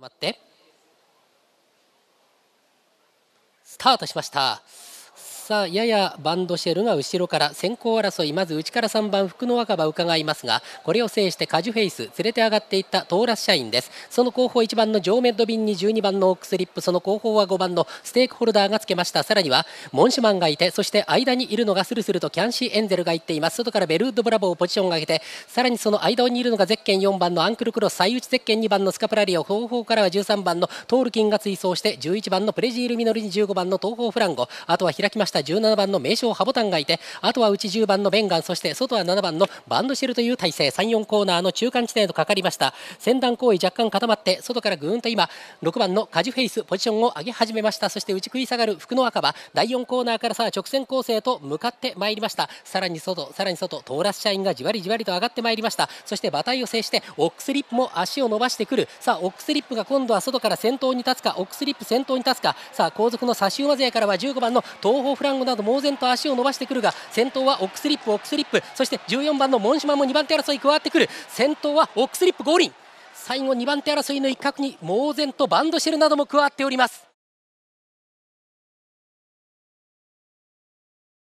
待って。スタートしました。さあややバンドシェルが後ろから先行争いまず内から3番福の若葉伺いますがこれを制してカジュフェイス連れて上がっていったトーラス社員ですその後方1番のジョーメッドビンに12番のオックスリップその後方は5番のステークホルダーがつけましたさらにはモンシュマンがいてそして間にいるのがスルスルとキャンシーエンゼルがいっています外からベルードブラボーをポジションを上げてさらにその間にいるのがゼッケン4番のアンクルクロス最内ゼッケン2番のスカプラリオ後方からは13番のトールキンが追走して11番のプレジールミノルに15番の東方フランゴあとは開きました17番の名将ハボタンがいてあとは内10番のベンガンそして外は7番のバンドシェルという体勢34コーナーの中間地点へとかかりました先団行為若干固まって外からぐーんと今6番のカジュフェイスポジションを上げ始めましたそして内食い下がる福の赤は第4コーナーからさあ直線構成へと向かってまいりましたさらに外さらに外トーラス社員がじわりじわりと上がってまいりましたそして馬体を制してオックスリップも足を伸ばしてくるさあオックスリップが今度は外から先頭に立つかオックスリップ先頭に立つかさあ後続の差し馬勢からは15番の東方フランゴなど猛然と足を伸ばしてくるが先頭はオックスリップオックスリップそして14番のモンシマンも2番手争い加わってくる先頭はオックスリップゴーリン最後2番手争いの一角に猛然とバンドシェルなども加わっております